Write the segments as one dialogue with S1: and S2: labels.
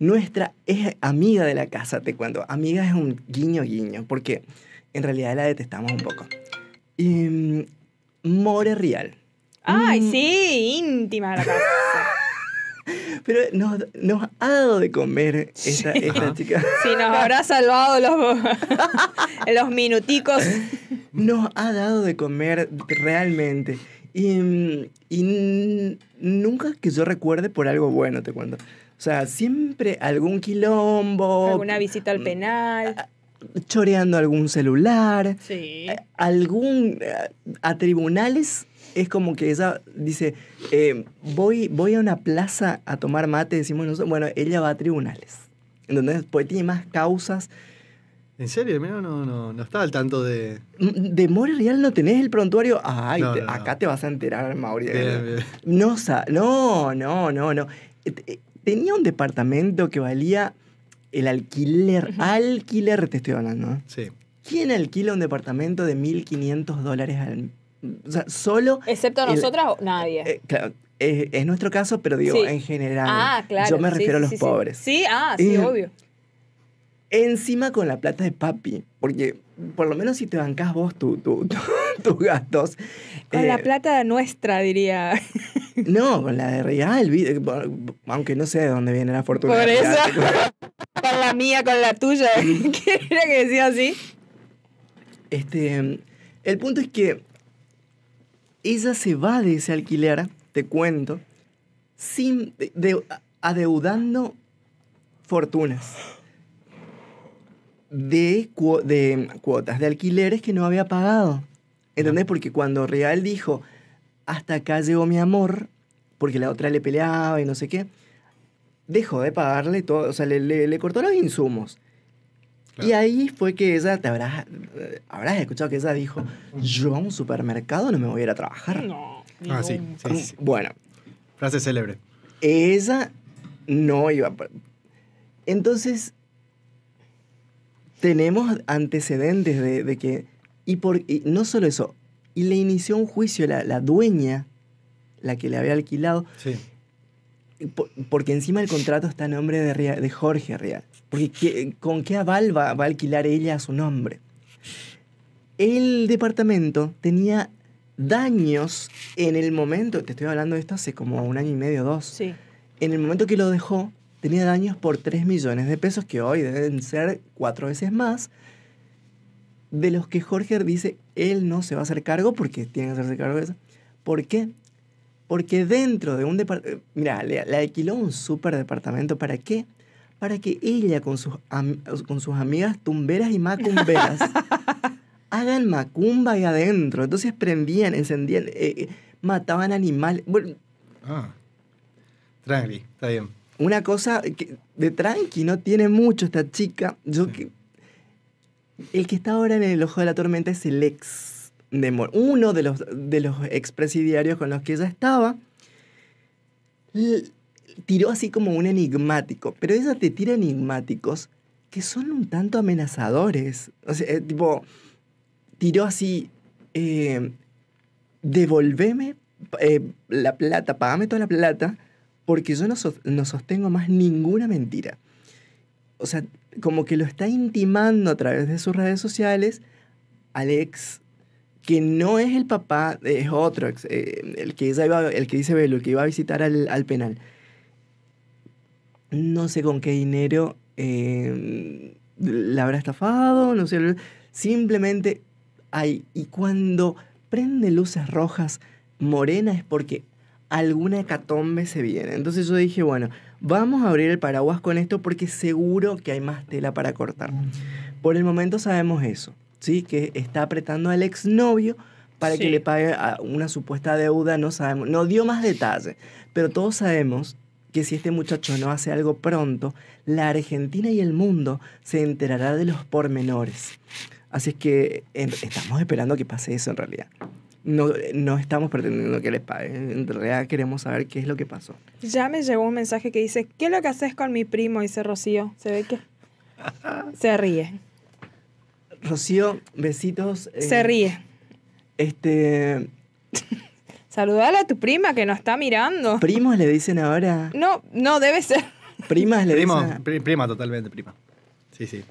S1: Nuestra es amiga de la casa, te cuento. Amiga es un guiño guiño, porque en realidad la detestamos un poco. Y, mm, More Real. Ay, mm.
S2: sí, íntima la casa.
S1: Pero nos, ha dado de comer esa, chica.
S2: Sí, nos habrá salvado los, los minuticos.
S1: Nos ha dado de comer realmente. Y, mm, y nunca que yo recuerde por algo bueno, te cuento. O sea, siempre algún quilombo. Alguna
S2: visita al mm, penal.
S1: Choreando algún celular. Sí. Algún. A tribunales es como que ella dice, eh, voy, voy a una plaza a tomar mate, decimos nosotros, bueno, ella va a tribunales. Entonces, pues después tiene más causas. ¿En serio? Mira, no, no, no estaba al tanto de... Mm, de More Real no tenés el prontuario. Ay, acá te vas a enterar, Mauricio. No, no, no, no tenía un departamento que valía el alquiler. Alquiler te estoy hablando. ¿no? ¿eh? Sí. ¿Quién alquila un departamento de 1.500 dólares al o sea, solo. ¿Excepto a nosotras
S2: o nadie? Eh,
S1: claro, es, nuestro caso, pero digo, en general. Ah, claro. Yo me refiero a los pobres. Sí,
S2: ah, sí, obvio.
S1: Encima con la plata de papi, porque por lo menos si te bancas vos tus gastos. Con la eh,
S2: plata nuestra, diría.
S1: No, con la de Real, eh, aunque no sé de dónde viene la fortuna. Por eso, con la mía, con la tuya, mm. ¿qué era que decía así? Este, el punto es que ella se va de ese alquiler, te cuento, sin, adeudando fortunas de, de cuotas, de alquileres que no había pagado. ¿Entendés? Porque cuando Real dijo, hasta acá llegó mi amor, porque la otra le peleaba y no sé qué, dejó de pagarle todo, o sea, le, cortó los insumos. Y ahí fue que ella, te habrás, eh, habrás escuchado que ella dijo, yo a un supermercado no me voy a ir a trabajar. No. Ah, sí, Bueno. Frase célebre. Ella no iba. Entonces, tenemos antecedentes de, que... Y, por, y no solo eso, y le inició un juicio la, la dueña, la que le había alquilado. porque encima del contrato está en nombre de, de Jorge Real. Porque ¿con qué aval va, a alquilar ella a su nombre? El departamento tenía daños en el momento, te estoy hablando de esto hace como un año y medio, dos. Sí. En el momento que lo dejó, tenía daños por 3 millones de pesos, que hoy deben ser cuatro veces más de los que Jorge dice él no se va a hacer cargo porque tiene que hacerse cargo de eso. ¿Por qué? Porque dentro de un departamento, eh, mira, le, alquiló un super departamento, ¿para qué? Para que ella con sus, con sus amigas tumberas y macumberas hagan macumba ahí adentro. Entonces prendían, encendían, eh, eh, mataban animales. ah, tranqui, está bien. Una cosa que de tranqui no tiene mucho esta chica. Yo que, el que está ahora en el ojo de la tormenta es el ex de uno de los, de los expresidiarios con los que ella estaba. tiró así como un enigmático, pero ella te tira enigmáticos que son un tanto amenazadores. O sea, eh, tipo, tiró así, eh, devolveme eh, la plata, pagame toda la plata, porque yo no sostengo más ninguna mentira o sea, como que lo está intimando a través de sus redes sociales Alex, que no es el papá, es otro ex, eh, el, que dice, el que dice el que iba a visitar al, penal. No sé con qué dinero eh, la habrá estafado, no sé. Simplemente hay. Y cuando prende luces rojas, morena, es porque alguna hecatombe se viene. Entonces yo dije, bueno, Vamos a abrir el paraguas con esto porque seguro que hay más tela para cortar. Por el momento sabemos eso, ¿sí? Que está apretando al exnovio para que le pague una supuesta deuda, no sabemos, no dio más detalles, pero todos sabemos que si este muchacho no hace algo pronto, la Argentina y el mundo se enterará de los pormenores. Así es que em, estamos esperando que pase eso en realidad no, no estamos pretendiendo que les pague, En realidad queremos saber qué es lo que pasó.
S2: Ya me llegó un mensaje que dice, ¿qué es lo que haces con mi primo? Dice Rocío. Se ve que se ríe.
S1: Rocío, besitos. Eh, se ríe. Este...
S2: salúdala a tu prima que nos está mirando.
S1: ¿Primos le dicen ahora?
S2: No, no, debe ser.
S1: Primas le Primo, Prima, totalmente, prima. Sí, sí.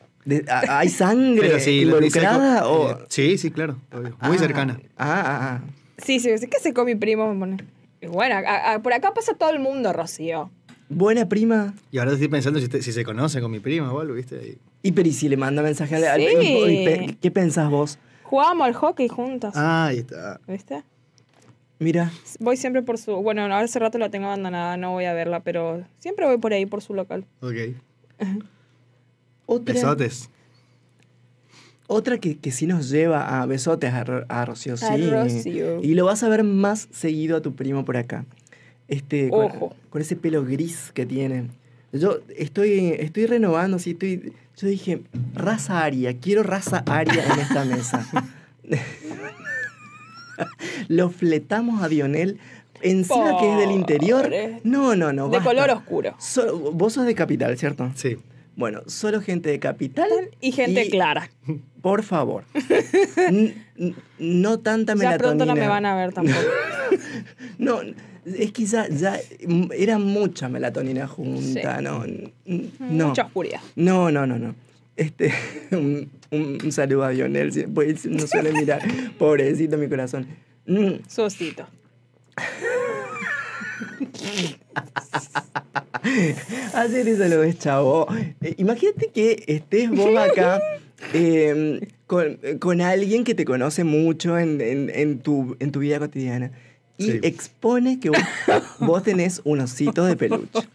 S1: ¿Hay sangre sí, involucrada? o... Eh, sí, sí, claro. Muy ah, cercana. Ah, ah, ah,
S2: sí, sí, sí, que con mi primo. Bueno, por acá pasa todo el mundo, Rocío.
S1: Buena prima. Y ahora estoy pensando si, se conoce con mi prima o ¿viste? Y, pero ¿y si le manda mensaje a alguien? sí. ¿Qué pensás vos?
S2: jugamos al hockey juntos. Ah, ahí está. ¿Viste? Mira. Voy siempre por su. Bueno, ahora hace rato la tengo abandonada, no voy a verla, pero siempre voy por ahí, por su local.
S1: Ok. Otra, Besotes. Otra que, que, sí nos lleva a besotes a, Rocío, sí. Y lo vas a ver más seguido a tu primo por acá. Este, Ojo. Con, ese pelo gris que tiene. Yo estoy, estoy renovando, sí, estoy. Yo dije, raza aria, quiero raza aria en esta mesa. lo fletamos a Dionel. Encima que es del interior. No, no, no. De color oscuro. vos sos de capital, ¿cierto? Sí. Bueno, solo gente de capital.
S2: Y gente clara.
S1: Por favor. no tanta melatonina. Ya pronto no me van a ver tampoco. no, es quizá ya era mucha melatonina junta, no, no. Mucha oscuridad. No, no, no, no. Este, un, saludo a Lionel, pues no suele mirar. Pobrecito mi corazón.
S2: Mm. Sosito.
S1: Hacer eso lo ves, chavo. Eh, imagínate que estés vos acá em, con, con, alguien que te conoce mucho en, en, tu, en tu, vida cotidiana y expone que vos, tenés un osito de peluche.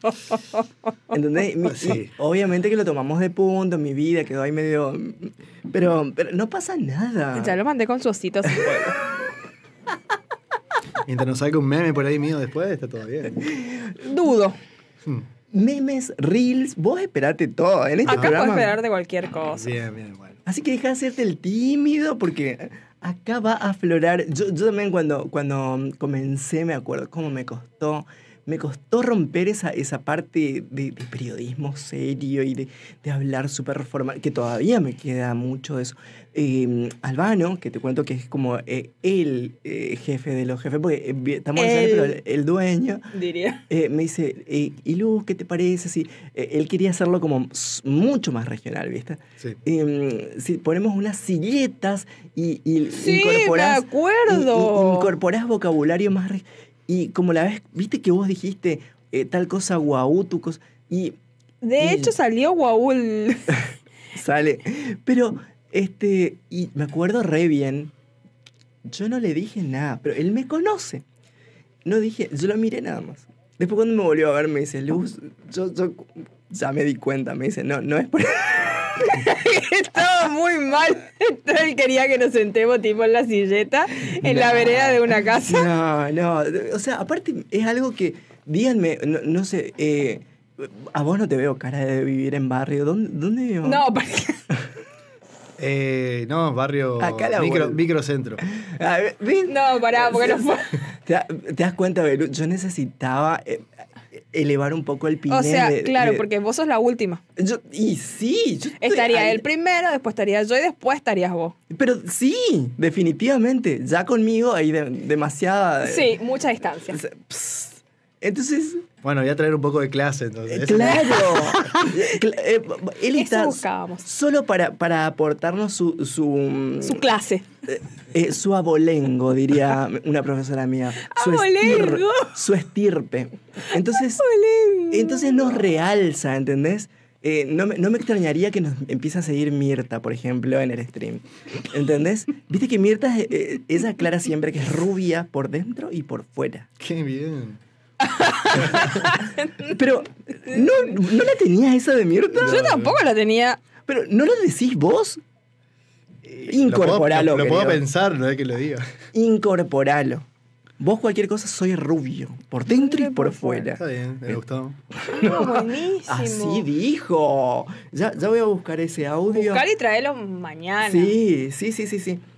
S1: Obviamente que lo tomamos de punto, mi vida quedó ahí medio... Pero, pero no pasa nada.
S2: Ya lo mandé con su osito
S1: Mientras nos salga un meme por ahí mío después, está todo bien. Dudo. Hmm. Memes, reels, vos esperate todo. En este acá puedes esperar de cualquier cosa. Bien, bien, bueno. Así que deja de hacerte el tímido porque acá va a aflorar. Yo, yo también cuando, cuando comencé, me acuerdo cómo me costó me costó romper esa, esa parte de, periodismo serio y de, hablar súper formal, que todavía me queda mucho de eso. Em, Albano, que te cuento que es como eh, el eh, jefe de los jefes, porque eh, estamos el, pero el, dueño, diría. me dice, ¿y Luz, qué te parece? él quería hacerlo como mucho más regional, ¿viste? Em, si ponemos unas silletas y, y sí, acuerdo. incorporás vocabulario más y como la vez, viste que vos dijiste eh, tal cosa, guau, tu cosa. Y.
S2: De hecho salió guau
S1: sale. Pero, este. Y me acuerdo re bien. Yo no le dije nada, pero él me conoce. No dije, yo lo miré nada más. Después cuando me volvió a ver me dice, Luz, yo, yo ya me di cuenta, me dice, no, no es por... Estaba muy mal. él
S2: quería que nos sentemos tipo en la silleta, en la vereda de una
S1: casa. No, no. O sea, aparte es algo que, díganme, no, sé, eh, a vos no te veo cara de vivir en barrio. ¿Dónde, No,
S2: porque...
S1: Eh, no, barrio Acá la micro, microcentro. No, pará, porque no fue. ¿Te, das cuenta, Belu? Yo necesitaba eh, elevar un poco el piso O sea, claro, porque
S2: vos sos la última. Yo, y sí. estaría él primero, después estaría yo y después estarías vos.
S1: Pero sí, definitivamente. Ya conmigo hay demasiada... Sí,
S2: mucha distancia.
S1: Entonces. Bueno, voy a traer un poco de clase entonces. Eh, claro. Eh, él está solo para, aportarnos su, su. clase. Eh, su abolengo, diría una profesora mía. Su ¡Abolengo! su estirpe. Entonces. Abolengo. Entonces nos realza, ¿entendés? no, me, extrañaría que nos empiece a seguir Mirta, por ejemplo, en el stream. ¿Entendés? Viste que Mirta es, siempre que es rubia por dentro y por fuera. ¡Qué bien! Pero, ¿no, la tenías esa de mierda? Yo tampoco la tenía. Pero, ¿no lo decís vos? Eh, Incorporalo. Lo puedo, pensar, no es que lo diga. Incorporalo. Vos cualquier cosa soy rubio, por dentro y por fuera. Está bien, me eh, gustó. No, ah, buenísimo. Así dijo. Ya, ya voy a buscar ese audio. Buscar y
S2: traerlo mañana.
S1: Sí, sí, sí, sí, sí.